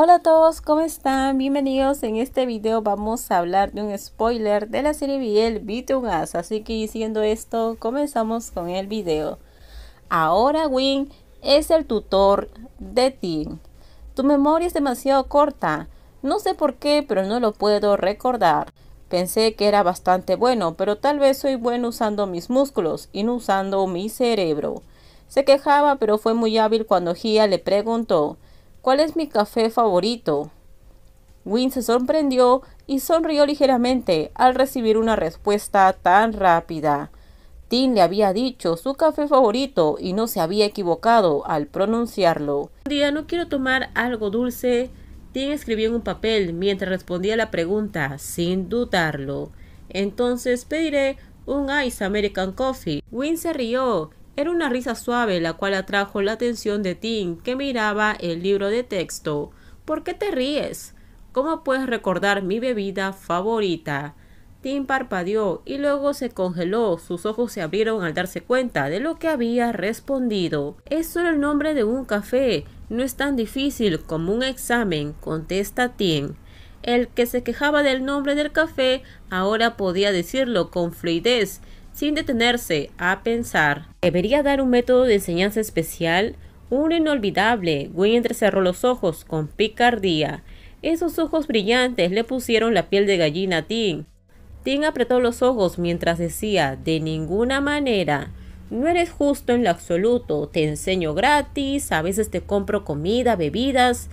Hola a todos, ¿cómo están? Bienvenidos. En este video vamos a hablar de un spoiler de la serie Biel gas Así que diciendo esto, comenzamos con el video. Ahora Win es el tutor de Tim. Tu memoria es demasiado corta. No sé por qué, pero no lo puedo recordar. Pensé que era bastante bueno, pero tal vez soy bueno usando mis músculos y no usando mi cerebro. Se quejaba, pero fue muy hábil cuando Gia le preguntó ¿Cuál es mi café favorito? Win se sorprendió y sonrió ligeramente al recibir una respuesta tan rápida. Tim le había dicho su café favorito y no se había equivocado al pronunciarlo. Un día no quiero tomar algo dulce. Tim escribió en un papel mientras respondía la pregunta, sin dudarlo. Entonces pediré un Ice American Coffee. Win se rió era una risa suave la cual atrajo la atención de Tim, que miraba el libro de texto. ¿Por qué te ríes? ¿Cómo puedes recordar mi bebida favorita? Tim parpadeó y luego se congeló. Sus ojos se abrieron al darse cuenta de lo que había respondido. Es solo el nombre de un café. No es tan difícil como un examen, contesta Tim. El que se quejaba del nombre del café ahora podía decirlo con fluidez sin detenerse a pensar. Debería dar un método de enseñanza especial, Un inolvidable. Gwen entrecerró los ojos con picardía. Esos ojos brillantes le pusieron la piel de gallina a Tim. Tim apretó los ojos mientras decía, de ninguna manera. No eres justo en lo absoluto. Te enseño gratis, a veces te compro comida, bebidas.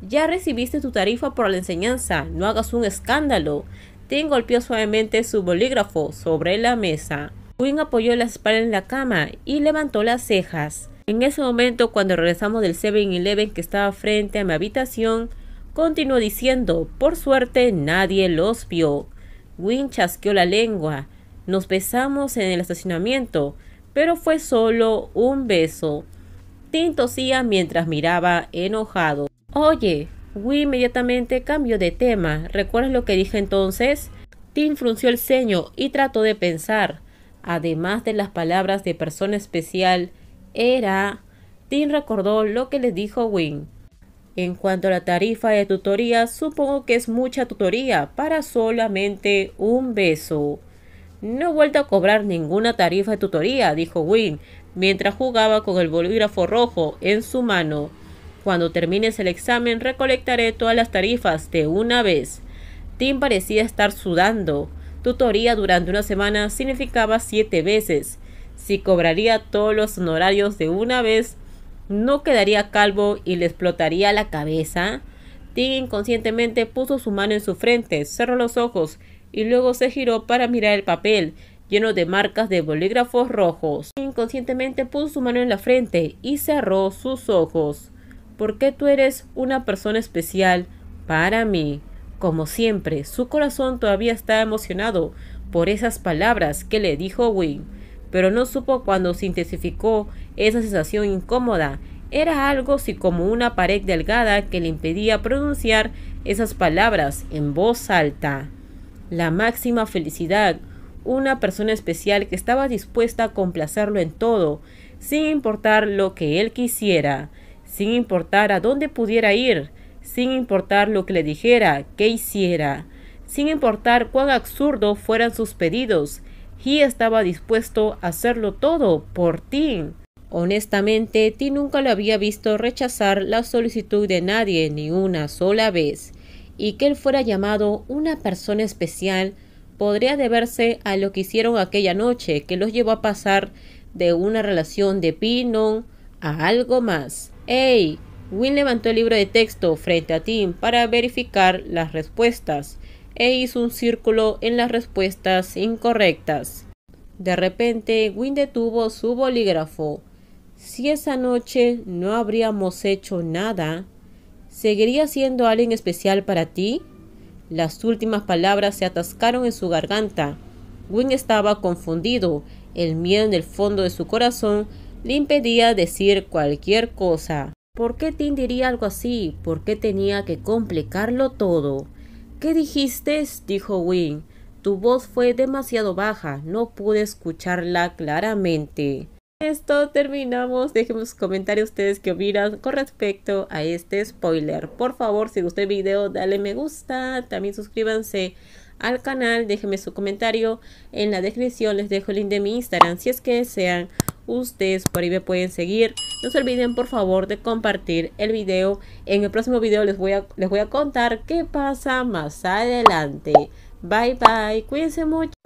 Ya recibiste tu tarifa por la enseñanza, no hagas un escándalo. Tim golpeó suavemente su bolígrafo sobre la mesa. Wing apoyó la espalda en la cama y levantó las cejas. En ese momento, cuando regresamos del 7-Eleven que estaba frente a mi habitación, continuó diciendo, por suerte nadie los vio. Win chasqueó la lengua. Nos besamos en el estacionamiento, pero fue solo un beso. Tim tosía mientras miraba enojado. Oye, Wu inmediatamente cambió de tema. ¿Recuerdas lo que dije entonces? Tim frunció el ceño y trató de pensar. Además de las palabras de persona especial, era... Tim recordó lo que le dijo Win. En cuanto a la tarifa de tutoría, supongo que es mucha tutoría para solamente un beso. No he vuelto a cobrar ninguna tarifa de tutoría, dijo Win, mientras jugaba con el bolígrafo rojo en su mano. Cuando termines el examen recolectaré todas las tarifas de una vez. Tim parecía estar sudando. Tutoría durante una semana significaba siete veces. Si cobraría todos los honorarios de una vez, ¿no quedaría calvo y le explotaría la cabeza? Tim inconscientemente puso su mano en su frente, cerró los ojos y luego se giró para mirar el papel, lleno de marcas de bolígrafos rojos. Inconscientemente puso su mano en la frente y cerró sus ojos qué tú eres una persona especial para mí. Como siempre, su corazón todavía está emocionado por esas palabras que le dijo Wing, pero no supo cuando se intensificó esa sensación incómoda. Era algo así como una pared delgada que le impedía pronunciar esas palabras en voz alta. La máxima felicidad, una persona especial que estaba dispuesta a complacerlo en todo, sin importar lo que él quisiera sin importar a dónde pudiera ir, sin importar lo que le dijera, qué hiciera, sin importar cuán absurdo fueran sus pedidos, y estaba dispuesto a hacerlo todo por ti. Honestamente, Ti nunca lo había visto rechazar la solicitud de nadie ni una sola vez, y que él fuera llamado una persona especial podría deberse a lo que hicieron aquella noche que los llevó a pasar de una relación de Pinon a algo más. ¡Ey! Win levantó el libro de texto frente a Tim para verificar las respuestas e hizo un círculo en las respuestas incorrectas. De repente, Win detuvo su bolígrafo. Si esa noche no habríamos hecho nada, ¿seguiría siendo alguien especial para ti? Las últimas palabras se atascaron en su garganta. Win estaba confundido. El miedo en el fondo de su corazón le impedía decir cualquier cosa. ¿Por qué Tim diría algo así? ¿Por qué tenía que complicarlo todo? ¿Qué dijiste? dijo Win. Tu voz fue demasiado baja, no pude escucharla claramente. Esto terminamos. Déjenme sus comentarios ustedes que opinan con respecto a este spoiler. Por favor, si gustó el video, dale me gusta. También suscríbanse al canal. Déjenme su comentario. En la descripción les dejo el link de mi Instagram si es que desean ustedes por ahí me pueden seguir. No se olviden por favor de compartir el video. En el próximo video les voy a, les voy a contar qué pasa más adelante. Bye bye, cuídense mucho.